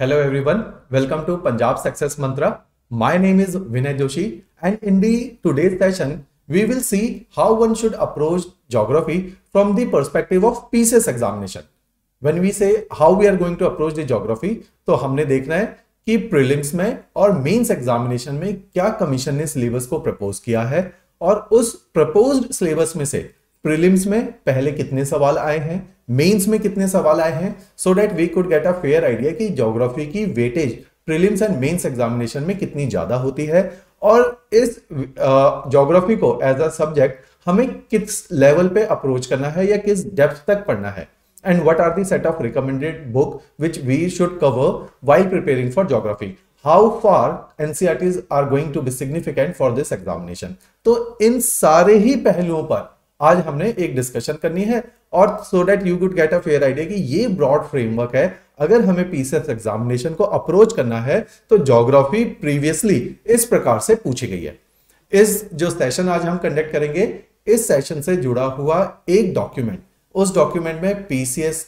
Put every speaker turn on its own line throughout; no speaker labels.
Hello everyone welcome to Punjab success Mantra my name is Vinay Joshi and in the today session we will see how one should approach geography from the perspective of PCS examination when we say how we are going to approach the geography तो हमने देखना है कि prelims में और mains examination में क्या commission ने सिलेबस को प्रपोज किया है और उस प्रपोज सिलेबस में से प्रीलिम्स में पहले कितने सवाल आए हैं मेंस में कितने सवाल आए हैं so that we could get a fair idea कि ज्योग्राफी की weightage prelims and mains examination में कितनी ज्यादा होती है और इस ज्योग्राफी को एज अ सब्जेक्ट हमें किस लेवल पे अप्रोच करना है या किस डेप्थ तक पढ़ना है and what are the set of recommended book which we should cover while preparing for geography how far NCERTs are going to be significant for this examination तो इन सारे ही पहलुओं पर आज हमने एक डिस्कशन करनी है और so that you could get a fair idea कि ये ब्रॉड फ्रेमवर्क है अगर हमें पीसीएस एग्जामिनेशन को अप्रोच करना है तो जोग्राफी प्रीवियसली इस प्रकार से पूछी गई है इस जो सेशन आज हम कंडक्ट करेंगे इस सेशन से जुड़ा हुआ एक डॉक्यूमेंट उस डॉक्यूमेंट में पीसीएस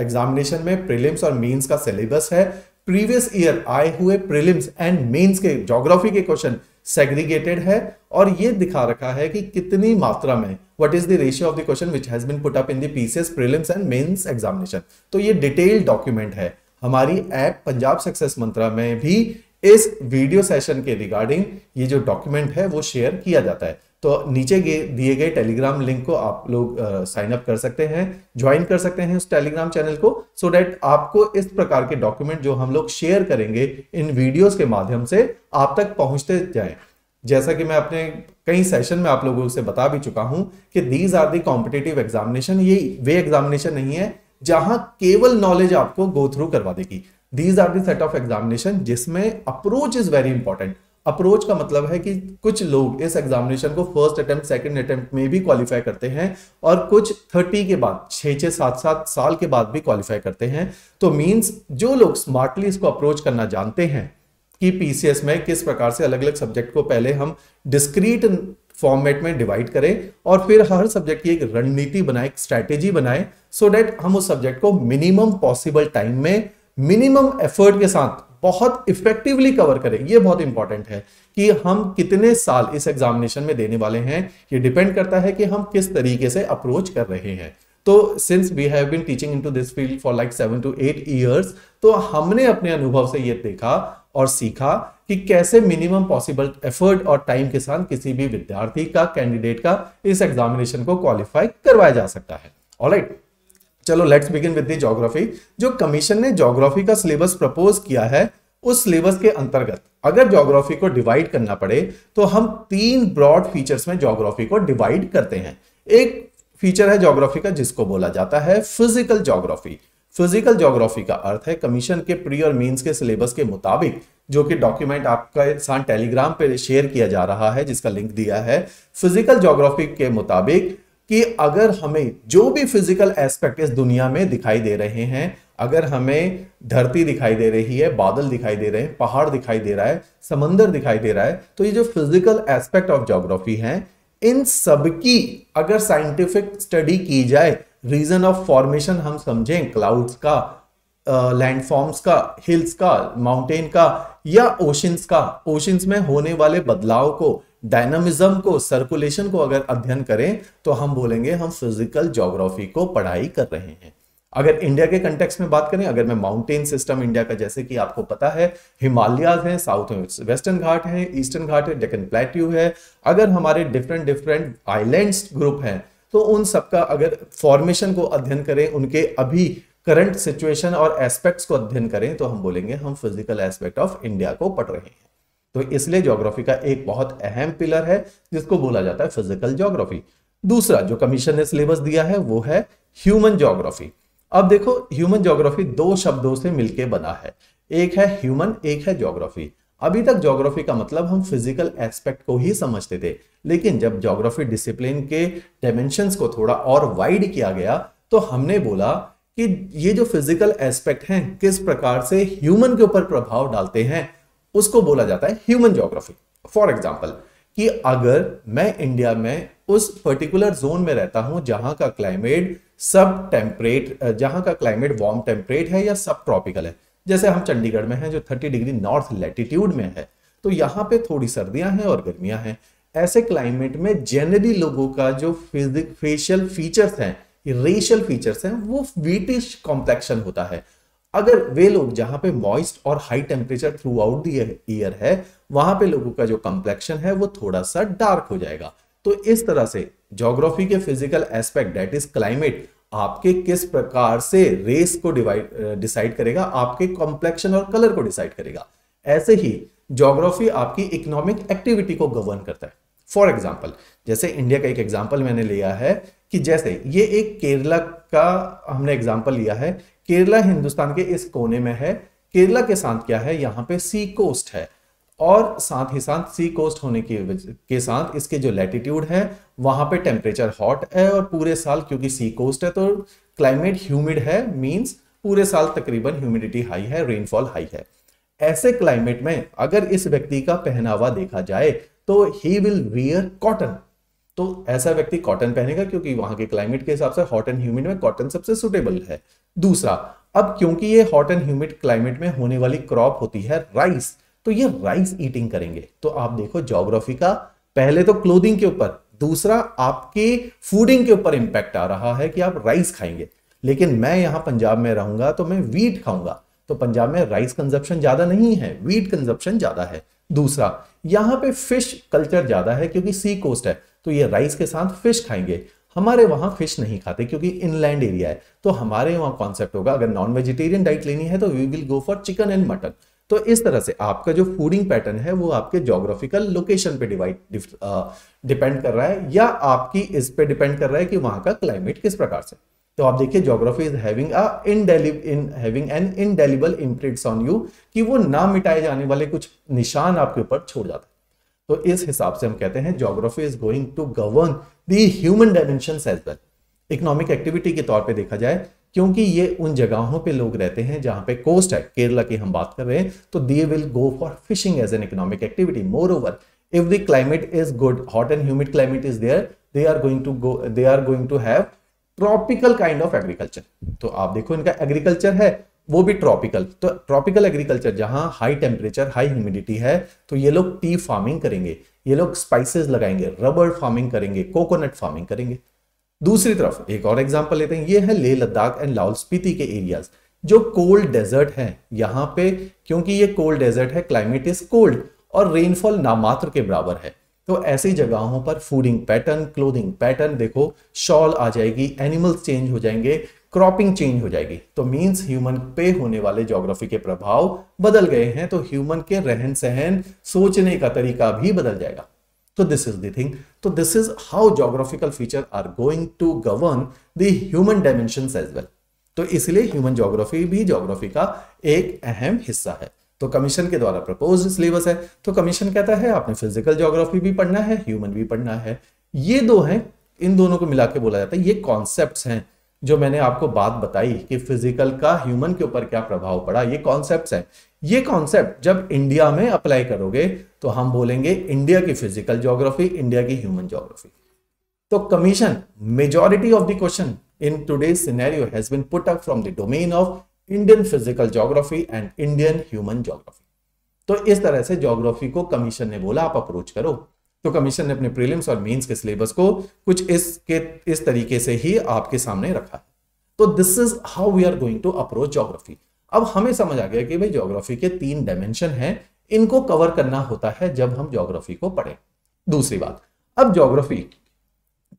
एग्जामिनेशन में प्रीलिम्स और मेंस का सिलेबस है प्रीवियस ईयर आए हुए प्रीलिम्स एंड मेंस के ज्योग्राफी के क्वेश्चन सेग्रीगेटेड है और ये दिखा रखा है कि कितनी मात्रा में what is the ratio of the question which has been put up in these prelims and mains examination तो ये डिटेल डॉक्यूमेंट है हमारी ऐप पंजाब सक्सेस मंत्रा में भी इस वीडियो सेशन के रिगार्डिंग ये जो डॉक्यूमेंट है वो शेयर किया जाता है तो नीचे दिए गए टेलीग्राम लिंक को आप लोग साइन अप कर सकते हैं ज्वाइन कर सकते हैं उस टेलीग्राम चैनल को सो so डेट आपको इस प्रकार के डॉक्यूमेंट जो हम लोग शेयर करेंगे इन वीडियोस के माध्यम से आप तक पहुंचते जाएं जैसा कि मैं अपने कई सेशन में आप लोगों से बता भी चुका हूं कि these are the competitive examination ये वे एग्जामिनेशन नहीं है जहां केवल नॉलेज आपको गो थ्रू करवा देगी these are the set of examination जिसमें approach is very important approach का मतलब है कि कुछ लोग इस एग्जामिनेशन को फर्स्ट अटेम्प्ट सेकंड अटेम्प्ट में भी क्वालिफाई करते हैं और कुछ थर्टी के बाद छः छः सात सात साल के बाद भी क्वालिफाई करते हैं तो मींस जो लोग स्मार्टली इसको अप्रोच करना जानते हैं कि पीसीएस में किस प्रकार से अलग अलग सब्जेक्ट को पहले हम डिस्क्रीट फॉर्मेट में डिवाइड करें और फिर हर सब्जेक्ट की एक रणनीति बनाए एक स्ट्रैटेजी बनाए सो डेट डैट हम उस सब्जेक्ट को मिनिमम पॉसिबल टाइम में मिनिमम एफर्ट के साथ बहुत इफेक्टिवली कवर करें ये बहुत इंपॉर्टेंट है कि हम कितने साल इस एग्जामिनेशन में देने वाले हैं ये डिपेंड करता है कि हम किस तरीके से अप्रोच कर रहे हैं तो since we have been teaching into this field for like seven to eight years तो हमने अपने अनुभव से ये देखा और सीखा कि कैसे मिनिमम पॉसिबल एफर्ट और टाइम के साथ किसी भी विद्यार्थी का कैंडिडेट का इस एग्जामिनेशन को क्वालिफाई करवाया जा सकता है ऑलराइट right. चलो let's begin with the geography जो कमीशन ने जोग्राफी का सिलेबस प्रपोज किया है उस सिलेबस के अंतर्गत अगर जोग्राफी को डिवाइड करना पड़े तो हम तीन ब्रॉड फीचर्स में जोग्राफी को डिवाइड करते हैं एक फीचर है जोग्राफी का जिसको बोला जाता है फिजिकल जोग्राफी फिजिकल जोग्राफी का अर्थ है कमीशन के प्री और मीन्स के सिलेबस के मुताबिक जो कि डॉक्यूमेंट आपका साथ टेलीग्राम पे शेयर किया जा रहा है जिसका लिंक दिया है फिजिकल जोग्राफी के मुताबिक कि अगर हमें जो भी फिजिकल एस्पेक्ट इस दुनिया में दिखाई दे रहे हैं अगर हमें धरती दिखाई दे रही है बादल दिखाई दे रहे हैं पहाड़ दिखाई दे रहा है समंदर दिखाई दे रहा है तो ये जो फिजिकल एस्पेक्ट ऑफ जोग्राफी है इन सब की अगर साइंटिफिक स्टडी की जाए रीजन ऑफ फॉर्मेशन हम समझें क्लाउड्स का लैंडफॉर्म्स uh, का हिल्स का माउंटेन का या ओशंस का ओशंस में होने वाले बदलाव को डायनामिज्म को सर्कुलेशन को अगर अध्ययन करें तो हम बोलेंगे हम फिजिकल जोग्राफी को पढ़ाई कर रहे हैं अगर इंडिया के कंटेक्स में बात करें अगर मैं माउंटेन सिस्टम इंडिया का जैसे कि आपको पता है हिमालयाज हैं साउथ वेस्टर्न घाट है ईस्टर्न घाट है डेकन प्लेट्यू है अगर हमारे डिफरेंट डिफरेंट आईलैंड ग्रुप हैं तो उन सबका अगर फॉर्मेशन को अध्ययन करें उनके अभी करंट सिचुएशन और एस्पेक्ट्स को अध्ययन करें तो हम बोलेंगे हम फिजिकल एस्पेक्ट ऑफ इंडिया को पढ़ रहे हैं तो इसलिए ज्योग्राफी का एक बहुत अहम पिलर है जिसको बोला जाता है फिजिकल ज्योग्राफी दूसरा जो कमीशन ने सिलेबस दिया है वो है ह्यूमन ज्योग्राफी अब देखो ह्यूमन ज्योग्राफी दो शब्दों से मिलकर बना है एक है ह्यूमन एक है ज्योग्राफी अभी तक ज्योग्राफी का मतलब हम फिजिकल एस्पेक्ट को ही समझते थे लेकिन जब ज्योग्राफी डिसिप्लिन के डायमेंशन को थोड़ा और वाइड किया गया तो हमने बोला कि ये जो फिजिकल एस्पेक्ट हैं किस प्रकार से ह्यूमन के ऊपर प्रभाव डालते हैं उसको बोला जाता है ह्यूमन जोग्राफी फॉर एग्जाम्पल कि अगर मैं इंडिया में उस पर्टिकुलर जोन में रहता हूं जहां का क्लाइमेट सब टेम्परेट जहां का क्लाइमेट वार्म टेम्परेट है या सब ट्रॉपिकल है जैसे हम चंडीगढ़ में हैं जो 30 डिग्री नॉर्थ लैटिट्यूड में है तो यहाँ पे थोड़ी सर्दियां हैं और गर्मियां हैं ऐसे क्लाइमेट में जनरली लोगों का जो फेशियल फीचर्स हैं रेशियल फीचर्स हैं वो वीटिश कॉम्प्लेक्शन होता है अगर वे लोग जहां पे मॉइस्ट और हाई टेम्परेचर थ्रू आउट दर है वहां पे लोगों का जो कंप्लेक्शन है वो थोड़ा सा डार्क हो जाएगा तो इस तरह से जोग्राफी के physical aspect that is climate आपके किस प्रकार से रेस को डिवाइड डिसाइड करेगा आपके कॉम्प्लेक्शन और कलर को डिसाइड करेगा ऐसे ही जोग्राफी आपकी इकोनॉमिक एक्टिविटी को गवर्न करता है फॉर एग्जाम्पल जैसे इंडिया का एक एग्जाम्पल मैंने लिया है कि जैसे ये एक केरला का हमने एग्जाम्पल लिया है केरला हिंदुस्तान के इस कोने में है केरला के साथ क्या है यहाँ पे सी कोस्ट है और साथ ही साथ सी कोस्ट होने की के साथ इसके जो लैटिट्यूड है वहां पे टेम्परेचर हॉट है और पूरे साल क्योंकि सी कोस्ट है तो क्लाइमेट ह्यूमिड है मींस पूरे साल तकरीबन ह्यूमिडिटी हाई है रेनफॉल हाई है ऐसे क्लाइमेट में अगर इस व्यक्ति का पहनावा देखा जाए तो ही विल वियर कॉटन तो ऐसा व्यक्ति कॉटन पहनेगा क्योंकि वहां के क्लाइमेट के हिसाब से हॉट एंड ह्यूमिड में कॉटन सबसे सुटेबल है दूसरा अब क्योंकि ये हॉट एंड ह्यूमिड क्लाइमेट में होने वाली क्रॉप होती है राइस तो ये राइस ईटिंग करेंगे तो आप देखो जोग्राफी का पहले तो क्लोदिंग के ऊपर दूसरा आपके फूडिंग के ऊपर इंपैक्ट आ रहा है कि आप राइस खाएंगे लेकिन मैं यहां पंजाब में रहूंगा तो मैं वीट खाऊंगा तो पंजाब में राइस कंजप्शन ज्यादा नहीं है वीट कंजप्शन ज्यादा है दूसरा यहां पे फिश कल्चर ज्यादा है क्योंकि सी कोस्ट है तो ये राइस के साथ फिश खाएंगे हमारे वहां फिश नहीं खाते क्योंकि इनलैंड एरिया है तो हमारे वहां कॉन्सेप्ट होगा अगर नॉन वेजिटेरियन डाइट लेनी है तो we will go for chicken and mutton तो इस तरह से आपका जो फूडिंग पैटर्न है वो आपके जोग्राफिकल लोकेशन पे डिवाइड डिपेंड कर रहा है या आपकी इस पे डिपेंड कर रहा है कि वहां का क्लाइमेट किस प्रकार से तो आप देखिए geography is having a in having an indelible imprints on you कि वो ना मिटाए जाने वाले कुछ निशान आपके ऊपर छोड़ जाता है तो इस हिसाब से हम कहते हैं geography is going to govern the human dimension as well economic activity के तौर पे देखा जाए क्योंकि ये उन जगहों पे लोग रहते हैं जहां पे कोस्ट है केरला की हम बात कर रहे हैं तो they will go for fishing as an economic activity moreover if the climate is good hot and humid climate is there they are going to go they are going to have tropical kind of agriculture तो आप देखो इनका agriculture है वो भी tropical तो tropical agriculture जहाँ high temperature high humidity है तो ये लोग टी फार्मिंग करेंगे ये लोग स्पाइसेस लगाएंगे रबर फार्मिंग करेंगे कोकोनट फार्मिंग करेंगे दूसरी तरफ एक और एग्जाम्पल लेते हैं ये है लेह लद्दाख एंड लाहौल स्पीति के एरियाज जो कोल्ड डेजर्ट है यहाँ पे क्योंकि ये कोल्ड डेजर्ट है क्लाइमेट इज कोल्ड और रेनफॉल नामात्र के बराबर है तो ऐसी जगहों पर फूडिंग पैटर्न क्लोथिंग पैटर्न देखो शॉल आ जाएगी एनिमल्स चेंज हो जाएंगे क्रॉपिंग चेंज हो जाएगी तो मीन्स ह्यूमन पे होने वाले ज्योग्राफी के प्रभाव बदल गए हैं तो ह्यूमन के रहन सहन सोचने का तरीका भी बदल जाएगा तो दिस इज दिंग तो this is how geographical feature are going to govern the human dimension as well तो इसलिए ह्यूमन जोग्राफी भी जोग्राफी का एक अहम हिस्सा है तो कमीशन के द्वारा प्रपोज सिलेबस है तो कमीशन कहता है आपने फिजिकल ज्योग्राफी भी पढ़ना है ह्यूमन भी पढ़ना है ये दो हैं इन दोनों को मिला के बोला जाता है ये कॉन्सेप्ट हैं जो मैंने आपको बात बताई कि फिजिकल का ह्यूमन के ऊपर क्या प्रभाव पड़ा ये कॉन्सेप्ट हैं ये कॉन्सेप्ट जब इंडिया में अप्लाई करोगे तो हम बोलेंगे इंडिया की फिजिकल ज्योग्राफी इंडिया की ह्यूमन ज्योग्राफी तो commission majority of the question in today's scenario has been put up from the domain of Indian physical geography and Indian human geography तो इस तरह से जोग्राफी को कमीशन ने बोला आप अप्रोच करो तो कमीशन ने अपने प्रीलिम्स और मेंस के सिलेबस को कुछ इसके इस तरीके से ही आपके सामने रखा है तो this is how we are going to approach geography अब हमें समझ आ गया कि भाई जोग्राफी के तीन डायमेंशन हैं इनको कवर करना होता है जब हम जोग्राफी को पढ़े दूसरी बात अब जोग्राफी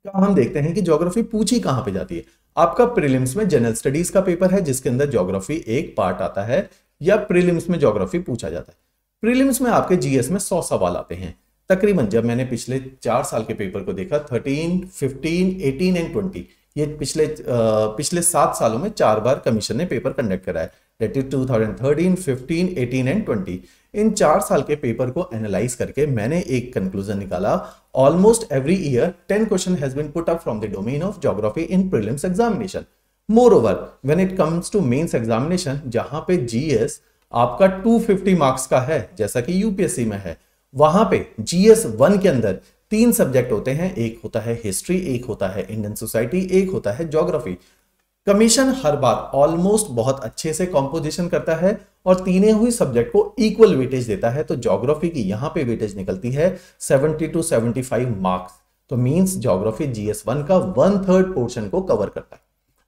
का हम देखते हैं कि जोग्राफी पूछी कहां पे जाती है आपका प्रीलिम्स में जनरल स्टडीज का पेपर है जिसके अंदर ज्योग्राफी एक पार्ट आता है या प्रीलिम्स में ज्योग्राफी पूछा जाता है प्रीलिम्स में आपके जीएस में सौ सवाल आते हैं तकरीबन जब मैंने पिछले चार साल के पेपर को देखा thirteen fifteen eighteen and twenty ये पिछले आ, पिछले सात सालों में चार बार कमीशन ने पेपर कंडक्ट कराया that is two thousand thirteen fifteen eighteen and twenty इन चार साल के पेपर को एनालाइज करके मैंने एक कंक्लूजन निकाला almost every year ten question has been put up from the domain of geography in prelims examination moreover when it comes to mains examination जहां पे जीएस आपका टू फिफ्टी मार्क्स का है जैसा कि यूपीएससी में है वहां पे जीएस वन के अंदर तीन सब्जेक्ट होते हैं एक होता है हिस्ट्री एक होता है इंडियन सोसाइटी एक होता है ज्योग्राफी कमीशन हर बार ऑलमोस्ट बहुत अच्छे से कॉम्पोजिशन करता है और तीनों हुई सब्जेक्ट को इक्वल वेटेज देता है तो ज्योग्राफी की यहां पे वेटेज निकलती है 70 टू 75 मार्क्स तो मींस ज्योग्राफी जीएस वन का वन थर्ड पोर्शन को कवर करता है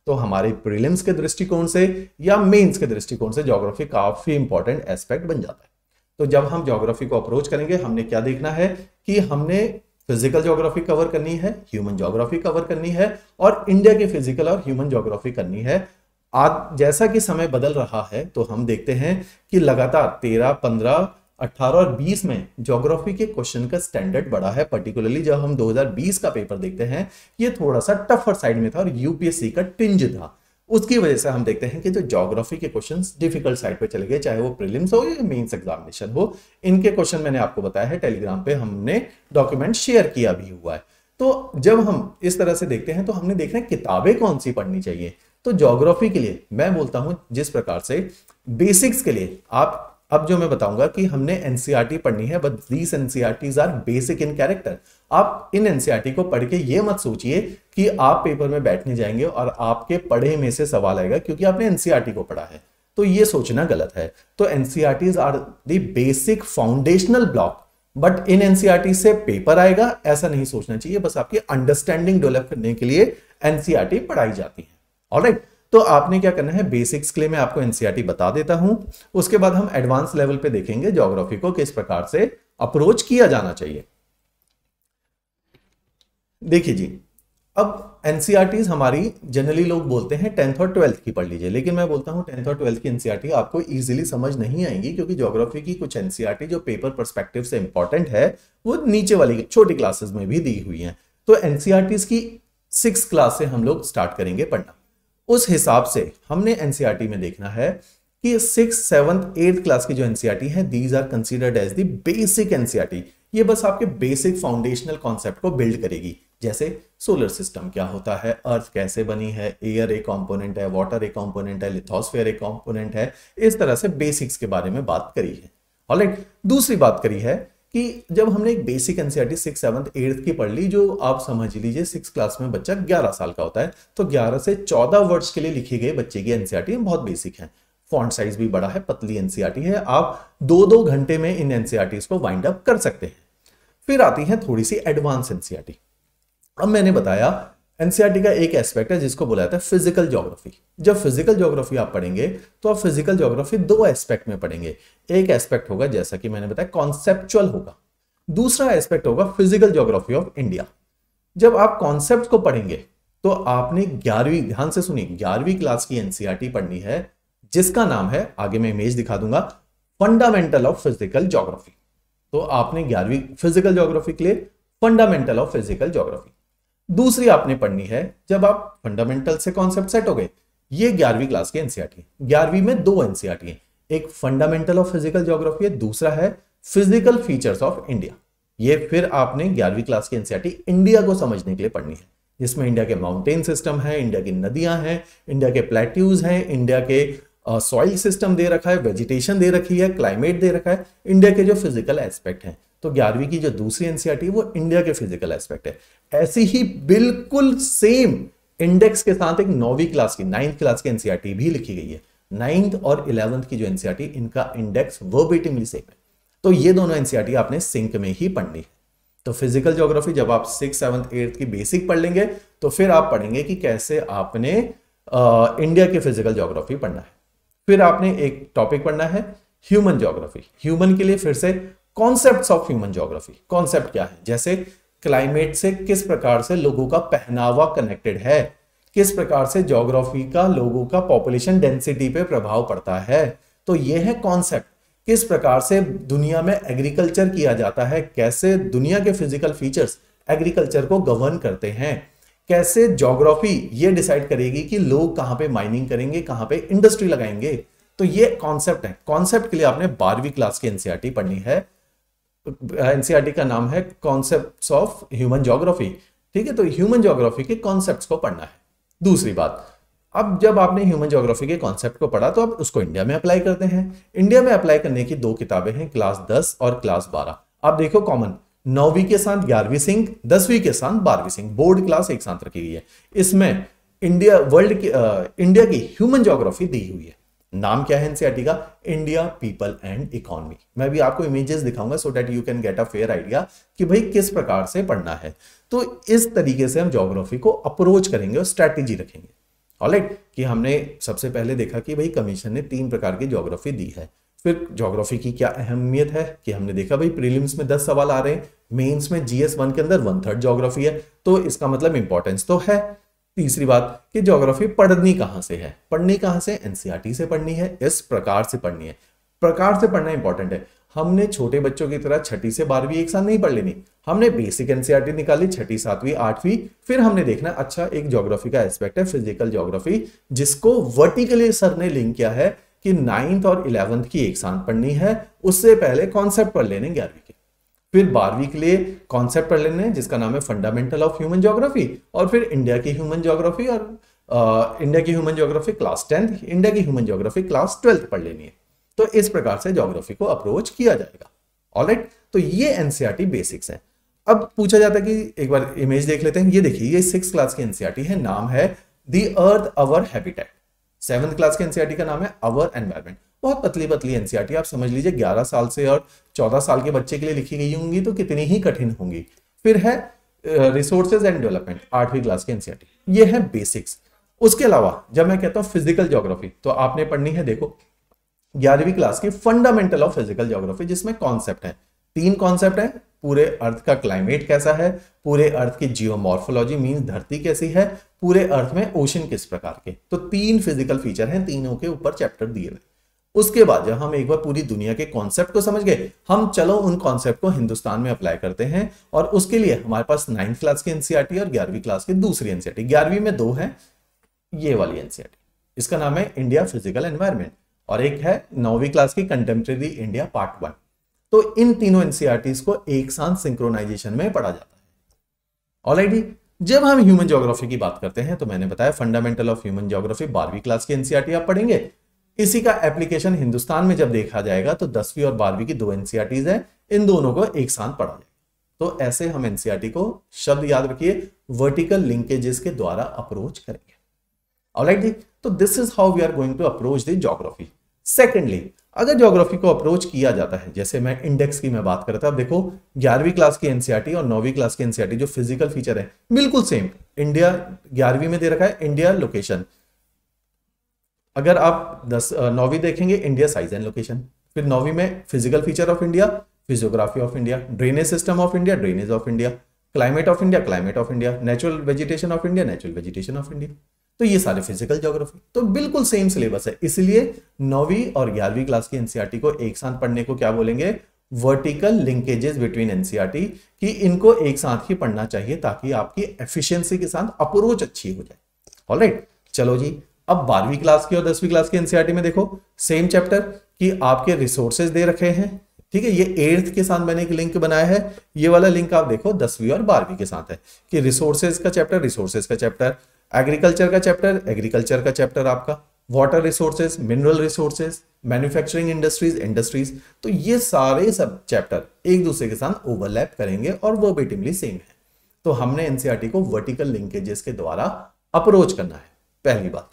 तो हमारे प्रीलिम्स के दृष्टिकोण से या मेंस के दृष्टिकोण से ज्योग्राफी काफी इंपॉर्टेंट एस्पेक्ट बन जाता है तो जब हम जोग्राफी को अप्रोच करेंगे हमने क्या देखना है कि हमने फिजिकल जोग्राफी कवर करनी है ह्यूमन जोग्राफी कवर करनी है और इंडिया की फिजिकल और ह्यूमन जोग्राफी करनी है आज जैसा कि समय बदल रहा है तो हम देखते हैं कि लगातार तेरह पंद्रह 18 और 20 में ज्योग्राफी के क्वेश्चन का स्टैंडर्ड बढ़ा है पर्टिकुलरली जब हम 2020 का पेपर देखते हैं ये थोड़ा सा टफर साइड में था और यूपीएससी का टिंज था उसकी वजह से हम देखते हैं कि जो जोग्राफी के क्वेश्चन डिफिकल्ट साइड पे चले गए चाहे वो प्रिलिम्स हो या मेन्स एग्जामिनेशन हो इनके क्वेश्चन मैंने आपको बताया है टेलीग्राम पे हमने डॉक्यूमेंट शेयर किया भी हुआ है तो जब हम इस तरह से देखते हैं तो हमने देखना है किताबें कौन सी पढ़नी चाहिए तो जोग्राफी के लिए मैं बोलता हूं जिस प्रकार से बेसिक्स के लिए आप अब जो मैं बताऊंगा कि हमने एनसीईआरटी e पढ़नी है but these NCERTs are basic in character आप इन एनसीईआरटी e को पढ़ के ये मत सोचिए कि आप पेपर में बैठने जाएंगे और आपके पढ़े में से सवाल आएगा क्योंकि आपने एनसीईआरटी e को पढ़ा है तो ये सोचना गलत है तो NCERTs are the basic foundational block but इन एनसीईआरटी से पेपर आएगा ऐसा नहीं सोचना चाहिए बस आपकी अंडरस्टैंडिंग डेवलप करने के लिए एनसीईआरटी पढ़ाई जाती है ऑलराइट right? तो आपने क्या करना है बेसिक्स के लिए मैं आपको एनसीआरटी e बता देता हूं उसके बाद हम एडवांस लेवल पे देखेंगे ज्योग्राफी को किस प्रकार से अप्रोच किया जाना चाहिए देखिए जी अब एनसीआरटी e हमारी जनरली लोग बोलते हैं टेंथ और ट्वेल्थ की पढ़ लीजिए लेकिन मैं बोलता हूं टेंथ और ट्वेल्थ की एनसीआरटी e आपको इजीली समझ नहीं आएंगी क्योंकि ज्योग्राफी की कुछ एनसीआरटी जो पेपर परस्पेक्टिव से इंपॉर्टेंट है वो नीचे वाली छोटी क्लासेस में भी दी हुई है तो एनसीआरटी की सिक्स क्लास से हम लोग स्टार्ट करेंगे पढ़ना उस हिसाब से हमने एनसीईआरटी e में देखना है कि सिक्स सेवंथ एट्थ क्लास की जो एनसीईआरटी है these are considered as the basic NCERT ये बस आपके बेसिक फाउंडेशनल कॉन्सेप्ट को बिल्ड करेगी जैसे सोलर सिस्टम क्या होता है अर्थ कैसे बनी है एयर एक कंपोनेंट है वाटर एक कंपोनेंट है लिथोस्फेयर एक कंपोनेंट है इस तरह से बेसिक्स के बारे में बात करी है ऑलराइट दूसरी बात करी है कि जब हमने एक basic NCERT six seventh eighth की पढ़ ली जो आप समझ लीजिए सिक्स क्लास में बच्चा ग्यारह साल का होता है तो ग्यारह से चौदह वर्ड्स के लिए लिखी गई बच्चे की एनसीआरटी e बहुत बेसिक है फॉन्ट साइज भी बड़ा है पतली एनसीआरटी e है आप दो दो घंटे में इन एनसीआरटी e को वाइंड अप कर सकते हैं फिर आती है थोड़ी सी एडवांस एनसीआरटी अब मैंने बताया एनसीईआरटी e का एक एस्पेक्ट है जिसको बोला जाता है फिजिकल ज्योग्राफी जब फिजिकल ज्योग्राफी आप पढ़ेंगे तो आप फिजिकल ज्योग्राफी दो एस्पेक्ट में पढ़ेंगे एक एस्पेक्ट होगा जैसा कि मैंने बताया कॉन्सेप्चुअल होगा दूसरा एस्पेक्ट होगा फिजिकल ज्योग्राफी ऑफ इंडिया जब आप कॉन्सेप्ट को पढ़ेंगे तो आपने ग्यारहवीं ध्यान से सुनिए ग्यारहवीं क्लास की एनसीआरटी e पढ़नी है जिसका नाम है आगे मैं इमेज दिखा दूंगा फंडामेंटल ऑफ फिजिकल ज्योग्राफी तो आपने ग्यारहवीं फिजिकल ज्योग्राफी के लिए फंडामेंटल ऑफ फिजिकल ज्योग्राफी दूसरी आपने पढ़नी है जब आप फंडामेंटल से कॉन्सेप्ट सेट हो गए ये ग्यारहवीं क्लास के एनसीआरटी ग्यारहवीं में दो एनसीआरटी e है एक फंडामेंटल ऑफ फिजिकल ज्योग्राफी है दूसरा है फिजिकल फीचर्स ऑफ इंडिया ये फिर आपने ग्यारहवीं क्लास की एनसीआरटी इंडिया e को समझने के लिए पढ़नी है जिसमें इंडिया के माउंटेन सिस्टम है इंडिया की नदियां हैं इंडिया के प्लेट्यूज हैं इंडिया के सॉइल सिस्टम दे रखा है वेजिटेशन दे रखी है क्लाइमेट दे रखा है इंडिया के जो फिजिकल एस्पेक्ट हैं तो ग्यारहवीं की जो दूसरी एनसीआरटी e वो इंडिया के फिजिकल एस्पेक्ट है ऐसी ही बिल्कुल सेम इंडेक्स के साथ एक नौवीं क्लास की नाइन्थ क्लास की एनसीआरटी e भी लिखी गई है नाइन्थ और इलेवंथ की जो एनसीआरटी e इनका इंडेक्स वो बेटिंगली सेम है तो ये दोनों एनसीआरटी आपने सिंक में ही पढ़नी है तो फिजिकल ज्योग्राफी जब आप सिक्स सेवंथ एट्थ की बेसिक पढ़ लेंगे तो फिर आप पढ़ेंगे कि कैसे आपने आ, इंडिया के फिजिकल ज्योग्राफी पढ़ना है फिर आपने एक टॉपिक पढ़ना है ह्यूमन ज्योग्राफी ह्यूमन के लिए फिर से concept of human geography concept क्या है जैसे क्लाइमेट से किस प्रकार से लोगों का पहनावा कनेक्टेड है किस प्रकार से जोग्राफी का लोगों का पॉपुलेशन डेंसिटी पे प्रभाव पड़ता है तो ये है कॉन्सेप्ट किस प्रकार से दुनिया में एग्रीकल्चर किया जाता है कैसे दुनिया के फिजिकल फीचर्स एग्रीकल्चर को गवर्न करते हैं कैसे जोग्राफी ये डिसाइड करेगी कि लोग कहाँ पे माइनिंग करेंगे कहाँ पे इंडस्ट्री लगाएंगे तो ये कॉन्सेप्ट है कॉन्सेप्ट के लिए आपने बारहवीं क्लास की एनसीआरटी e पढ़नी है एनसीईआरटी का नाम है कॉन्सेप्ट ऑफ ह्यूमन जोग्राफी ठीक है तो ह्यूमन जोग्राफी के कॉन्सेप्ट को पढ़ना है दूसरी बात अब जब आपने ह्यूमन जोग्राफी के कॉन्सेप्ट को पढ़ा तो आप उसको इंडिया में अप्लाई करते हैं इंडिया में अप्लाई करने की दो किताबें हैं क्लास दस और क्लास बारह आप देखो कॉमन नौवीं के साथ ग्यारहवीं सिंह दसवीं के साथ बारहवीं सिंह बोर्ड क्लास एक साथ रखी गई है इसमें इंडिया वर्ल्ड की इंडिया की ह्यूमन जोग्राफी दी हुई है नाम क्या है एनसीआरटी का इंडिया पीपल एंड इकोनॉमी मैं भी आपको इमेजेस दिखाऊंगा so that you can get a fair idea कि भाई किस प्रकार से पढ़ना है तो इस तरीके से हम जोग्राफी को अप्रोच करेंगे और स्ट्रैटेजी रखेंगे ऑलराइट right, कि हमने सबसे पहले देखा कि भाई कमीशन ने तीन प्रकार की ज्योग्राफी दी है फिर ज्योग्राफी की क्या अहमियत है कि हमने देखा भाई प्रीलिम्स में दस सवाल आ रहे हैं मेंस में जीएस वन के अंदर वन थर्ड ज्योग्राफी है तो इसका मतलब इंपॉर्टेंस तो है तीसरी बात कि ज्योग्राफी पढ़नी कहां से है पढ़नी कहां से एनसीआरटी e से पढ़नी है इस प्रकार से पढ़नी है प्रकार से पढ़ना इंपॉर्टेंट है हमने छोटे बच्चों की तरह छठी से बारहवीं एक साथ नहीं पढ़ लेनी हमने बेसिक एनसीआरटी e निकाली छठी सातवीं आठवीं फिर हमने देखना अच्छा एक ज्योग्राफी का एस्पेक्ट है फिजिकल ज्योग्राफी जिसको वर्टिकली सर ने लिंक किया है कि नाइन्थ और इलेवंथ की एक साथ पढ़नी है उससे पहले कॉन्सेप्ट पढ़ लेने ग्यारहवीं फिर बारहवीं के लिए कॉन्सेप्ट पढ़ लेने जिसका नाम है फंडामेंटल ऑफ ह्यूमन जोग्राफी और फिर इंडिया की ह्यूमन जोग्राफी और इंडिया की human geography class tenth India की ह्यूमन जोग्राफी क्लास ट्वेल्थ पढ़ लेनी है तो इस प्रकार से जोग्राफी को अप्रोच किया जाएगा ऑल right? तो ये एनसीआरटी बेसिक्स है अब पूछा जाता है कि एक बार इमेज देख लेते हैं ये देखिए ये सिक्स क्लास की एनसीआरटी है नाम है the earth our habitat seventh class के एनसीआरटी e का नाम है अवर एनवायरमेंट बहुत पतली पतली एनसीईआरटी e आप समझ लीजिए 11 साल से और 14 साल के बच्चे के लिए लिखी गई होंगी तो कितनी ही कठिन होंगी फिर है रिसोर्सेज एंड डेवलपमेंट आठवीं क्लास की एनसीईआरटी ये है बेसिक्स उसके अलावा जब मैं कहता हूँ फिजिकल ज्योग्राफी तो आपने पढ़नी है देखो ग्यारहवीं क्लास की फंडामेंटल ऑफ फिजिकल ज्योग्राफी जिसमें कॉन्सेप्ट है तीन कॉन्सेप्ट है पूरे अर्थ का क्लाइमेट कैसा है पूरे अर्थ की जियोमॉर्फोलॉजी मीन धरती कैसी है पूरे अर्थ में ओशन किस प्रकार के तो तीन फिजिकल फीचर हैं तीनों के ऊपर चैप्टर दिए हुए उसके बाद जब हम एक बार पूरी दुनिया के कॉन्सेप्ट को समझ गए हम चलो उन कॉन्सेप्ट को हिंदुस्तान में अप्लाई करते हैं और उसके लिए हमारे पास नाइन्थ क्लास की एनसीआरटी e और ग्यारहवीं क्लास की दूसरी एनसीआरटी e ग्यारहवीं में दो है ये वाली एनसीआरटी e इसका नाम है इंडिया फिजिकल एनवायरमेंट और एक है नौवीं क्लास की कंटेम्प्रेरी इंडिया पार्ट वन तो इन तीनों एनसीआरटी को एक साथ सिंक्रोनाइजेशन में पढ़ा जाता है ऑलरेडी जब हम ह्यूमन ज्योग्राफी की बात करते हैं तो मैंने बताया फंडामेंटल ऑफ ह्यूमन ज्योग्राफी बारहवीं क्लास की एनसीआरटी आप पढ़ेंगे इसी का एप्लीकेशन हिंदुस्तान में जब देखा जाएगा तो दसवीं और बारहवीं की दो एनसीआरटीज e है इन दोनों को एक साथ पढ़ा जाएगा तो ऐसे हम एनसीआरटी e को शब्द याद रखिए वर्टिकल लिंकेजेस के द्वारा अप्रोच करेंगे ऑलराइट right, तो this is how we are going to approach the geography secondly अगर ज्योग्राफी को अप्रोच किया जाता है जैसे मैं इंडेक्स की मैं बात करता हूं था अब देखो ग्यारहवीं क्लास की एनसीआरटी e और नौवीं क्लास की एनसीआरटी जो फिजिकल फीचर है बिल्कुल सेम इंडिया ग्यारहवीं में दे रखा है इंडिया लोकेशन अगर आप दस नौवीं देखेंगे इंडिया साइज एंड लोकेशन फिर नौवीं में physical feature of India physiography of India drainage system of India drainage of India climate of India climate of India natural vegetation of India natural vegetation of India तो ये सारे physical geography तो बिल्कुल same syllabus है इसलिए नौवीं और ग्यारहवीं क्लास की एनसीआरटी e को एक साथ पढ़ने को क्या बोलेंगे वर्टिकल लिंकेजेस बिटवीन एनसीआरटी कि इनको एक साथ ही पढ़ना चाहिए ताकि आपकी एफिशिएंसी के साथ अप्रोच अच्छी हो जाए ऑलराइट right, चलो जी अब बारहवीं क्लास की और दसवीं क्लास की एनसीईआरटी e में देखो सेम चैप्टर कि आपके रिसोर्सेज दे रखे हैं ठीक है ये एट्थ के साथ मैंने एक लिंक बनाया है ये वाला लिंक आप देखो दसवीं और बारहवीं के साथ है कि रिसोर्सेज का चैप्टर रिसोर्सेज का चैप्टर एग्रीकल्चर का चैप्टर एग्रीकल्चर का चैप्टर आपका water resources mineral resources manufacturing industries industries तो ये सारे सब चैप्टर एक दूसरे के साथ ओवरलैप करेंगे और वो बेटिंगली सेम है तो हमने एनसीआरटी e को वर्टिकल लिंकेजेस के द्वारा अप्रोच करना है पहली बात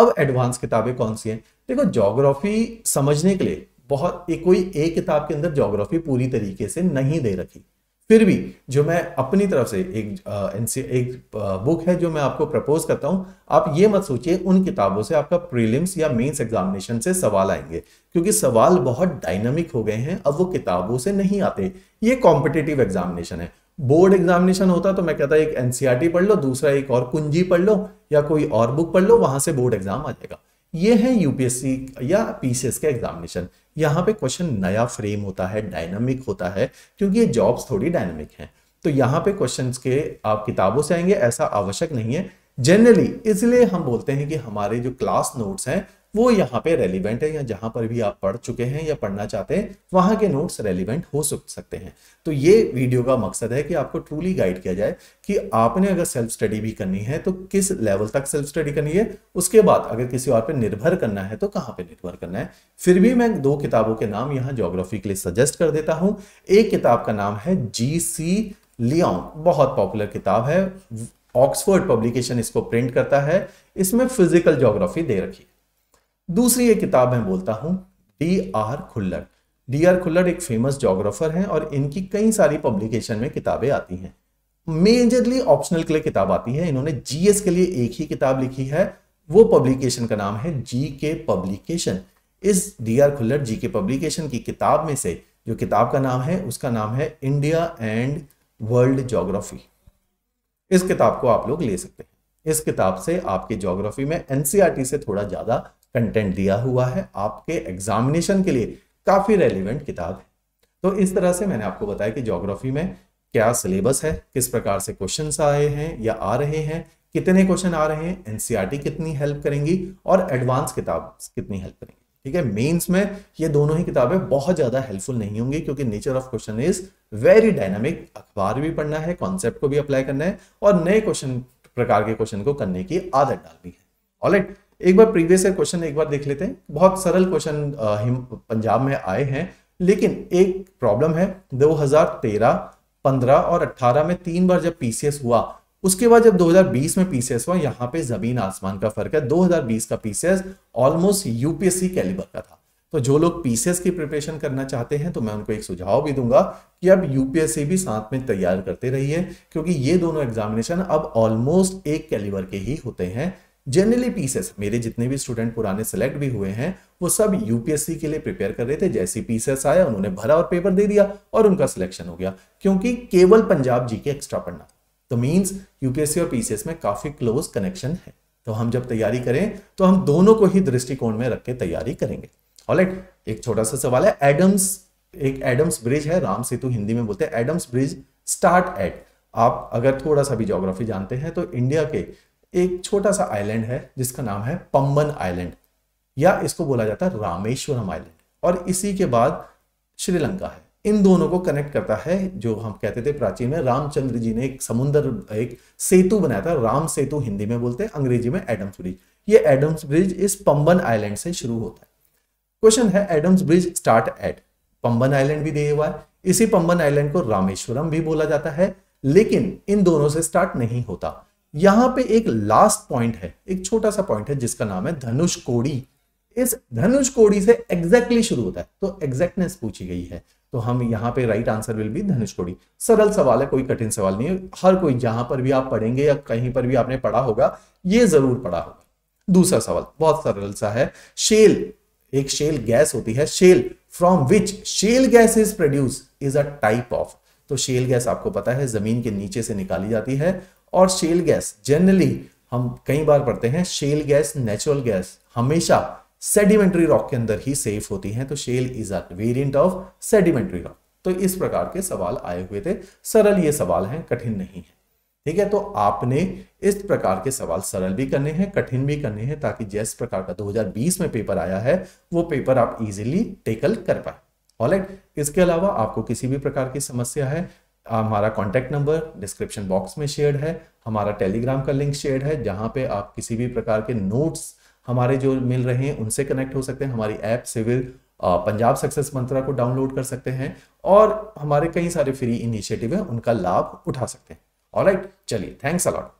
अब एडवांस किताबें कौन सी हैं देखो जोग्राफी समझने के लिए बहुत एक कोई एक किताब के अंदर जोग्राफी पूरी तरीके से नहीं दे रखी फिर भी जो मैं अपनी तरफ से एक आ, एक बुक है जो मैं आपको प्रपोज करता हूं आप ये मत सोचिए उन किताबों से आपका प्रीलिम्स या मेंस एग्जामिनेशन से सवाल आएंगे क्योंकि सवाल बहुत डायनामिक हो गए हैं अब वो किताबों से नहीं आते ये कॉम्पिटेटिव एग्जामिनेशन है बोर्ड एग्जामिनेशन होता तो मैं कहता एक एनसीईआरटी e पढ़ लो दूसरा एक और कुंजी पढ़ लो या कोई और बुक पढ़ लो वहां से बोर्ड एग्जाम आ जाएगा ये है यूपीएससी या पीसीएस का एग्जामिनेशन यहाँ पे क्वेश्चन नया फ्रेम होता है डायनामिक होता है क्योंकि ये जॉब्स थोड़ी डायनामिक हैं तो यहाँ पे क्वेश्चंस के आप किताबों से आएंगे ऐसा आवश्यक नहीं है जनरली इसलिए हम बोलते हैं कि हमारे जो क्लास नोट्स हैं वो यहाँ पे रेलिवेंट है या जहाँ पर भी आप पढ़ चुके हैं या पढ़ना चाहते हैं वहाँ के नोट्स रेलिवेंट हो सकते हैं तो ये वीडियो का मकसद है कि आपको ट्रूली गाइड किया जाए कि आपने अगर सेल्फ स्टडी भी करनी है तो किस लेवल तक सेल्फ स्टडी करनी है उसके बाद अगर किसी और पर निर्भर करना है तो कहाँ पर निर्भर करना है फिर भी मैं दो किताबों के नाम यहाँ जोग्राफी के लिए सजेस्ट कर देता हूँ एक किताब का नाम है जी सी लियोन बहुत पॉपुलर किताब है ऑक्सफोर्ड पब्लिकेशन इसको प्रिंट करता है इसमें फिजिकल जोग्राफी दे रखी दूसरी एक किताब मैं बोलता हूँ D R Khullar D R Khullar एक फेमस जोग्राफर हैं और इनकी कई सारी पब्लिकेशन में किताबें आती हैं मेजरली ऑप्शनल के लिए किताब आती है इन्होंने जीएस के लिए एक ही किताब लिखी है वो पब्लिकेशन का नाम है जी के पब्लिकेशन इस डी आर खुल्लर जी के पब्लिकेशन की किताब में से जो किताब का नाम है उसका नाम है इंडिया एंड वर्ल्ड जोग्राफी इस किताब को आप लोग ले सकते हैं इस किताब से आपके जोग्राफी में एनसीईआरटी e से थोड़ा ज़्यादा कंटेंट दिया हुआ है आपके एग्जामिनेशन के लिए काफ़ी रेलिवेंट किताब है तो इस तरह से मैंने आपको बताया कि जोग्राफी में क्या सिलेबस है किस प्रकार से क्वेश्चन आए हैं या आ रहे हैं कितने क्वेश्चन आ रहे हैं एनसीआरटी e कितनी हेल्प करेंगी और एडवांस किताब कितनी हेल्प करेंगी ठीक है मेंस में ये दोनों ही किताबें बहुत ज्यादा हेल्पफुल नहीं होंगी क्योंकि nature of question is very dynamic अखबार भी पढ़ना है कॉन्सेप्ट को भी अप्लाई करना है और नए क्वेश्चन प्रकार के क्वेश्चन को करने की आदत डालनी है ऑलराइट एक बार प्रीवियस ईयर क्वेश्चन एक बार देख लेते हैं बहुत सरल क्वेश्चन पंजाब में आए हैं लेकिन एक प्रॉब्लम है 2013, 15 और 18 में तीन बार जब पीसीएस हुआ उसके बाद जब 2020 में पीसीएस हुआ यहाँ पे जमीन आसमान का फर्क है 2020 का पीसीएस ऑलमोस्ट यूपीएससी कैलिबर का था तो जो लोग पीसीएस की प्रिपरेशन करना चाहते हैं तो मैं उनको एक सुझाव भी दूंगा कि अब यूपीएससी भी साथ में तैयार करते रहिए क्योंकि ये दोनों एग्जामिनेशन अब ऑलमोस्ट एक कैलिबर के ही होते हैं जनरली पीसेस मेरे जितने भी स्टूडेंट पुराने सेलेक्ट भी हुए हैं वो सब यूपीएससी के लिए प्रिपेयर कर रहे थे जैसे पीसेस आया उन्होंने भरा और पेपर दे दिया और उनका सिलेक्शन हो गया क्योंकि केवल पंजाब जी के एक्स्ट्रा पढ़ना तो मीन्स यूपीएससी और पीसीएस में काफी क्लोज कनेक्शन है तो हम जब तैयारी करें तो हम दोनों को ही दृष्टिकोण में रख के तैयारी करेंगे ऑलराइट एक छोटा सा सवाल है एडम्स एक एडम्स ब्रिज है राम सेतु हिंदी में बोलते हैं एडम्स ब्रिज स्टार्ट एट आप अगर थोड़ा सा भी ज्योग्राफी जानते हैं तो इंडिया के एक छोटा सा आइलैंड है जिसका नाम है पम्बन आइलैंड या इसको बोला जाता है रामेश्वरम आइलैंड और इसी के बाद श्रीलंका है इन दोनों को कनेक्ट करता है जो हम कहते थे प्राचीन में रामचंद्र जी ने एक समुद्र एक सेतु बनाया था राम सेतु हिंदी में बोलते हैं अंग्रेजी में एडम्स ब्रिज ये एडम्स ब्रिज इस पम्बन आइलैंड से शुरू होता है क्वेश्चन है Adam's bridge start at Pamban island भी दिए हुआ है इसी पम्बन आइलैंड को रामेश्वरम भी बोला जाता है लेकिन इन दोनों से स्टार्ट नहीं होता यहां पे एक लास्ट पॉइंट है एक छोटा सा पॉइंट है जिसका नाम है धनुष कोड़ी इस धनुष कोड़ी से एग्जैक्टली शुरू होता है तो एग्जैक्टनेस पूछी गई है तो हम यहाँ पे right answer will be Dhanushkodi सरल सवाल है कोई कठिन सवाल नहीं है हर कोई जहां पर भी आप पढ़ेंगे या कहीं पर भी आपने पढ़ा होगा ये जरूर पढ़ा होगा दूसरा सवाल बहुत सरल सा है शेल एक शेल गैस होती है shale from which shale gas is produce is a type of तो शेल गैस आपको पता है जमीन के नीचे से निकाली जाती है और शेल गैस जनरली हम कई बार पढ़ते हैं शेल गैस नेचुरल गैस हमेशा सेडिमेंट्री रॉक के अंदर ही सेफ होती हैं तो shale is a variant of sedimentary rock तो इस प्रकार के सवाल आए हुए थे सरल ये सवाल हैं कठिन नहीं है ठीक है तो आपने इस प्रकार के सवाल सरल भी करने हैं कठिन भी करने हैं ताकि जिस प्रकार का 2020 में पेपर आया है वो पेपर आप इजीली टेकल कर पाए ऑलराइट इसके अलावा आपको किसी भी प्रकार की समस्या है हमारा कॉन्टैक्ट नंबर डिस्क्रिप्शन बॉक्स में शेयर है हमारा टेलीग्राम का लिंक शेयर है जहाँ पे आप किसी भी प्रकार के नोट्स हमारे जो मिल रहे हैं उनसे कनेक्ट हो सकते हैं हमारी app civil Punjab success Mantra को डाउनलोड कर सकते हैं और हमारे कई सारे फ्री इनिशिएटिव हैं उनका लाभ उठा सकते हैं और चलिए थैंक्स अलॉट